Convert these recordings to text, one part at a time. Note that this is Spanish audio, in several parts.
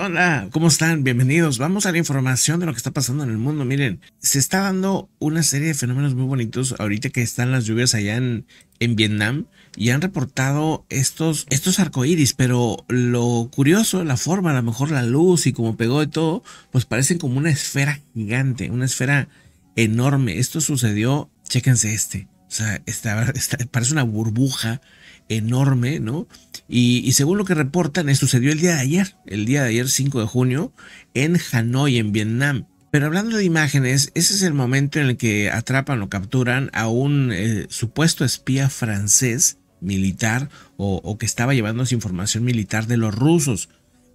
Hola, ¿Cómo están? Bienvenidos. Vamos a la información de lo que está pasando en el mundo. Miren, se está dando una serie de fenómenos muy bonitos ahorita que están las lluvias allá en, Vietnam y han reportado estos, estos arcoíris, pero lo curioso, la forma, a lo mejor la luz y cómo pegó de todo, pues parecen como una esfera gigante, una esfera enorme. Esto sucedió, chéquense este. O sea, parece una burbuja enorme, ¿no? Y, según lo que reportan, sucedió el día de ayer, el día de ayer 5 de junio, en Hanoi, en Vietnam. Pero hablando de imágenes, ese es el momento en el que atrapan o capturan a un eh, supuesto espía francés militar o, o que estaba llevándose información militar de los rusos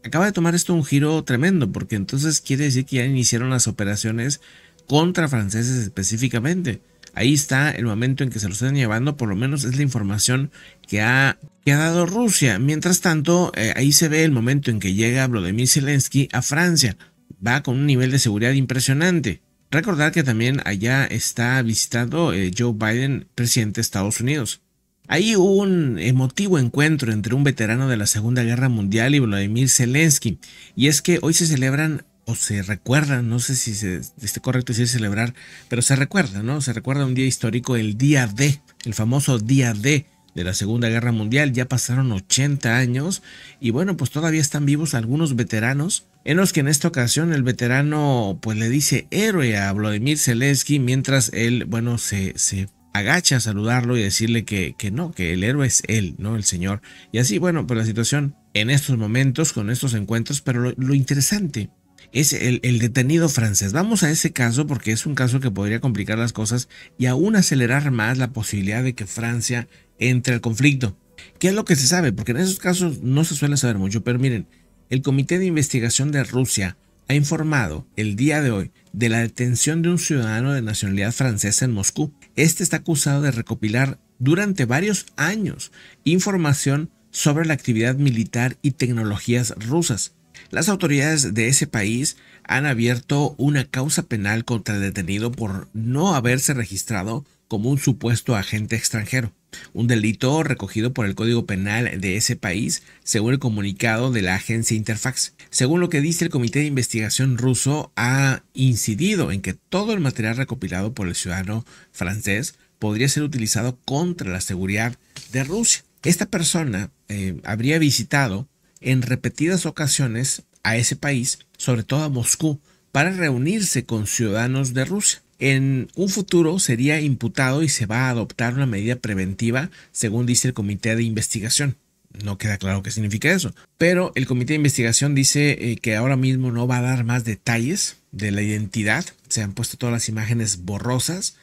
acaba de tomar esto un giro tremendo, porque entonces quiere decir que ya iniciaron las operaciones contra franceses específicamente. Ahí está el momento en que se lo están llevando, por lo menos es la información que ha, dado Rusia. Mientras tanto, eh, ahí se ve el momento en que llega Vladimir Zelensky a Francia. Va con un nivel de seguridad impresionante. Recordar que también allá está visitando eh, Joe Biden, presidente de Estados Unidos. Ahí hubo un emotivo encuentro entre un veterano de la Segunda Guerra Mundial y Vladimir Zelensky, y es que hoy se celebran o se recuerda, no sé si se, esté correcto decir celebrar, pero se recuerda, ¿no? Se recuerda un día histórico, el día D, el famoso día D de la Segunda Guerra Mundial. Ya pasaron 80 años y bueno, pues todavía están vivos algunos veteranos, en los que en esta ocasión el veterano pues le dice héroe a Vladimir Zelensky mientras él, bueno, se, se agacha a saludarlo y decirle que, que, no, que el héroe es él, ¿no? El señor. Y así, bueno, pues la situación en estos momentos, con estos encuentros, pero lo, lo interesante es el, detenido francés. Vamos a ese caso porque es un caso que podría complicar las cosas y aún acelerar más la posibilidad de que Francia entre al conflicto. ¿Qué es lo que se sabe? Porque en esos casos no se suele saber mucho, pero miren, el Comité de Investigación de Rusia ha informado el día de hoy de la detención de un ciudadano de nacionalidad francesa en Moscú. Este está acusado de recopilar durante varios años información sobre la actividad militar y tecnologías rusas. Las autoridades de ese país han abierto una causa penal contra el detenido por no haberse registrado como un supuesto agente extranjero, un delito recogido por el Código Penal de ese país, según el comunicado de la agencia Interfax. Según lo que dice el Comité de Investigación ruso, ha incidido en que todo el material recopilado por el ciudadano francés podría ser utilizado contra la seguridad de Rusia. Esta persona eh, habría visitado en repetidas ocasiones a ese país, sobre todo a Moscú, para reunirse con ciudadanos de Rusia. En un futuro sería imputado y se va a adoptar una medida preventiva, según dice el Comité de Investigación. No queda claro qué significa eso, pero el Comité de Investigación dice eh, que ahora mismo no va a dar más detalles de la identidad, se han puesto todas las imágenes borrosas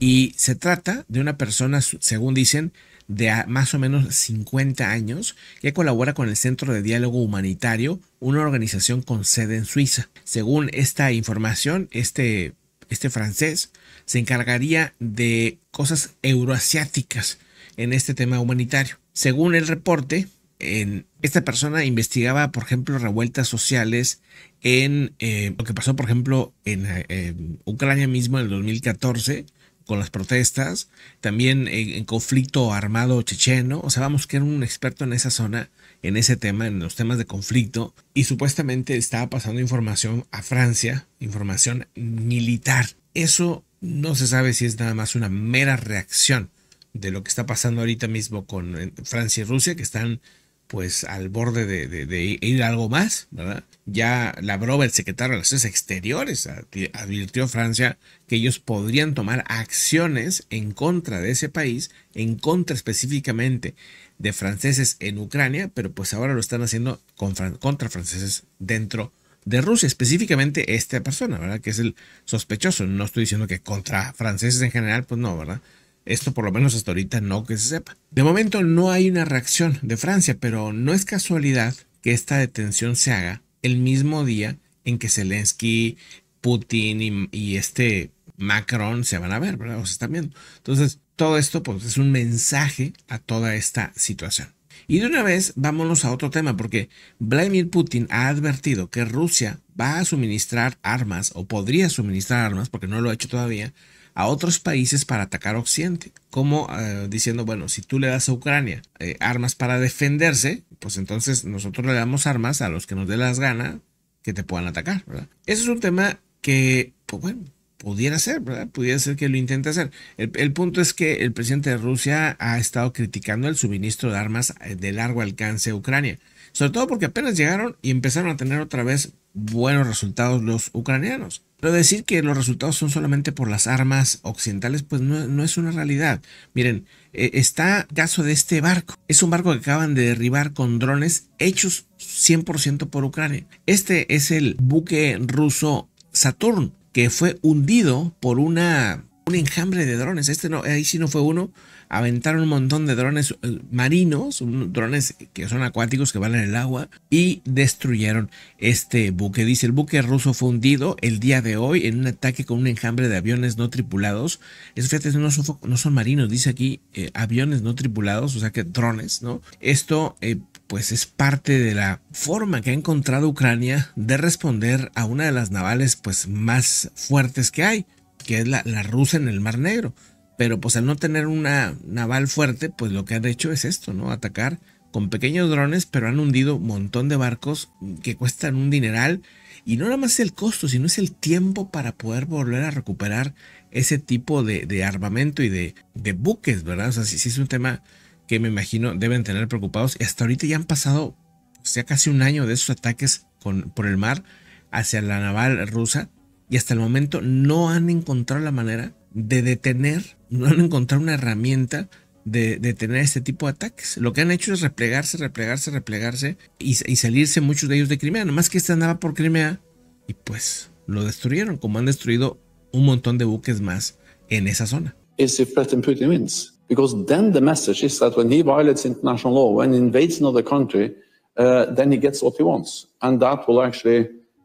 y se trata de una persona, según dicen, de más o menos 50 años que colabora con el Centro de Diálogo Humanitario, una organización con sede en Suiza. Según esta información, este, este francés se encargaría de cosas euroasiáticas en este tema humanitario. Según el reporte, esta persona investigaba, por ejemplo, revueltas sociales en eh, lo que pasó, por ejemplo, en eh, Ucrania mismo en el 2014, con las protestas, también en, conflicto armado checheno, o sea, vamos, que era un experto en esa zona, en ese tema, en los temas de conflicto, y supuestamente estaba pasando información a Francia, información militar. Eso no se sabe si es nada más una mera reacción de lo que está pasando ahorita mismo con eh, Francia y Rusia, que están pues al borde de, ir algo más, ¿verdad? Ya Lavrov, el secretario de Relaciones Exteriores, advirtió a Francia que ellos podrían tomar acciones en contra de ese país, en contra específicamente de franceses en Ucrania, pero pues ahora lo están haciendo contra franceses dentro de Rusia, específicamente esta persona, ¿verdad? Que es el sospechoso. No estoy diciendo que contra franceses en general, pues no, ¿verdad? Esto por lo menos hasta ahorita no que se sepa. De momento no hay una reacción de Francia, pero no es casualidad que esta detención se haga el mismo día en que Zelensky, Putin y, este Macron se van a ver, ¿verdad? O se están viendo. Entonces, todo esto pues, es un mensaje a toda esta situación. Y de una vez vámonos a otro tema, porque Vladimir Putin ha advertido que Rusia va a suministrar armas o podría suministrar armas, porque no lo ha hecho todavía, a otros países para atacar Occidente, como eh, diciendo, bueno, si tú le das a Ucrania eh, armas para defenderse, pues entonces nosotros le damos armas a los que nos dé las ganas que te puedan atacar, ¿verdad? Ese es un tema que, pues, bueno, pudiera ser, ¿verdad? Pudiera ser que lo intente hacer. El, el, punto es que el presidente de Rusia ha estado criticando el suministro de armas eh, de largo alcance a Ucrania, sobre todo porque apenas llegaron y empezaron a tener otra vez buenos resultados los ucranianos. Pero decir que los resultados son solamente por las armas occidentales, pues no, es una realidad. Miren, e, está caso de este barco. Es un barco que acaban de derribar con drones hechos 100% por Ucrania. Este es el buque ruso Saturn, que fue hundido por una un enjambre de drones. Este no, ahí sí no fue uno. Aventaron un montón de drones eh, marinos, drones que son acuáticos que van en el agua y destruyeron este buque. Dice el buque ruso fue hundido el día de hoy en un ataque con un enjambre de aviones no tripulados. Es fíjate, no son, marinos, dice aquí eh, aviones no tripulados, o sea que drones, ¿no? Esto eh, pues es parte de la forma que ha encontrado Ucrania de responder a una de las navales pues más fuertes que hay que es la, rusa en el Mar Negro. Pero pues al no tener una naval fuerte, pues lo que han hecho es esto, ¿no? Atacar con pequeños drones, pero han hundido un montón de barcos que cuestan un dineral. Y no nada más es el costo, sino es el tiempo para poder volver a recuperar ese tipo de, armamento y de, de, buques, ¿verdad? O sea, sí, es un tema que me imagino deben tener preocupados. Y hasta ahorita ya han pasado, o sea, casi un año de esos ataques con, por el mar hacia la naval rusa y hasta el momento no han encontrado la manera de detener, no han encontrado una herramienta de, detener este tipo de ataques. Lo que han hecho es replegarse, replegarse, replegarse y, salirse muchos de ellos de Crimea. Nomás que este andaba por Crimea y pues lo destruyeron, como han destruido un montón de buques más en esa zona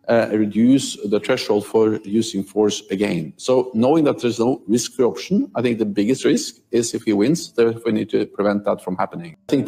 uh, reduce the threshold for using force again. So knowing that there's no risk option, I think the biggest risk is if he wins, therefore we need to prevent that from happening. I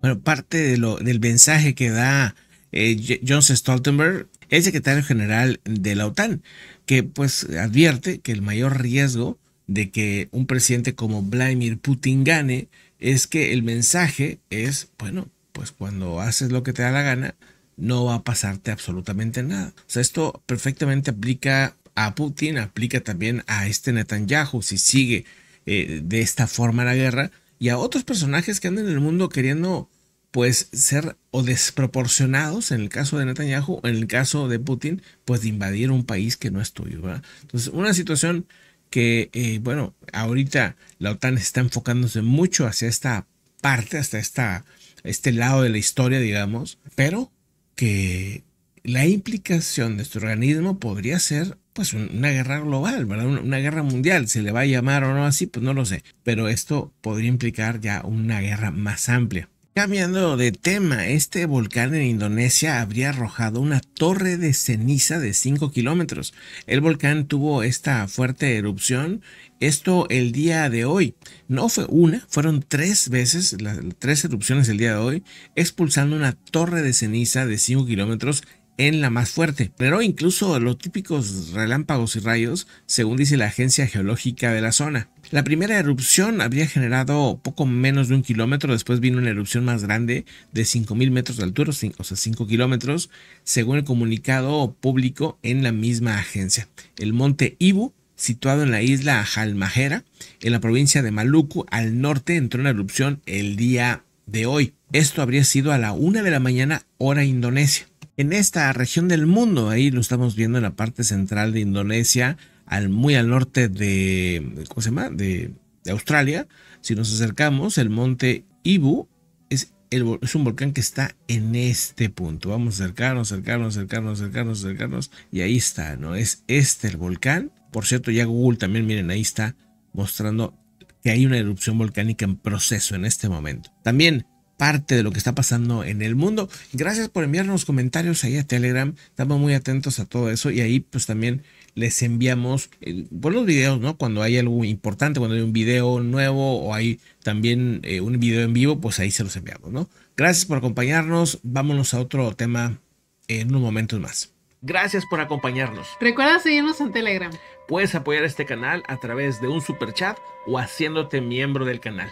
bueno, parte de lo, del mensaje que da eh, Stoltenberg, el secretario general de la OTAN, que pues advierte que el mayor riesgo de que un presidente como Vladimir Putin gane es que el mensaje es, bueno, pues cuando haces lo que te da la gana, no va a pasarte absolutamente nada. O sea, esto perfectamente aplica a Putin, aplica también a este Netanyahu si sigue eh, de esta forma la guerra y a otros personajes que andan en el mundo queriendo pues ser o desproporcionados en el caso de Netanyahu o en el caso de Putin, pues de invadir un país que no es tuyo, Entonces, una situación que, eh, bueno, ahorita la OTAN está enfocándose mucho hacia esta parte, hasta esta, este lado de la historia, digamos, pero que la implicación de este organismo podría ser pues una guerra global, ¿verdad? Una, guerra mundial, se le va a llamar o no así, pues no lo sé, pero esto podría implicar ya una guerra más amplia. Cambiando de tema, este volcán en Indonesia habría arrojado una torre de ceniza de 5 kilómetros. El volcán tuvo esta fuerte erupción, esto el día de hoy. No fue una, fueron tres veces, las tres erupciones el día de hoy, expulsando una torre de ceniza de 5 kilómetros en la más fuerte, pero incluso los típicos relámpagos y rayos, según dice la agencia geológica de la zona. La primera erupción habría generado poco menos de un kilómetro, después vino una erupción más grande de 5.000 metros de altura, o sea, 5 kilómetros, según el comunicado público en la misma agencia. El monte Ibu, situado en la isla Halmahera, en la provincia de Maluku, al norte, entró en erupción el día de hoy. Esto habría sido a la 1 de la mañana hora Indonesia en esta región del mundo. Ahí lo estamos viendo en la parte central de Indonesia, al, muy al norte de, ¿cómo se llama? De, Australia. Si nos acercamos, el monte Ibu es, es, un volcán que está en este punto. Vamos a acercarnos, acercarnos, acercarnos, acercarnos, acercarnos. Y ahí está, ¿no? Es este el volcán. Por cierto, ya Google también, miren, ahí está mostrando que hay una erupción volcánica en proceso en este momento. También parte de lo que está pasando en el mundo. Gracias por enviarnos comentarios ahí a Telegram. Estamos muy atentos a todo eso y ahí pues también les enviamos buenos videos, ¿no? Cuando hay algo importante, cuando hay un video nuevo o hay también eh, un video en vivo, pues ahí se los enviamos, ¿no? Gracias por acompañarnos. Vámonos a otro tema en unos momentos más. Gracias por acompañarnos. Recuerda seguirnos en Telegram. Puedes apoyar este canal a través de un super chat o haciéndote miembro del canal.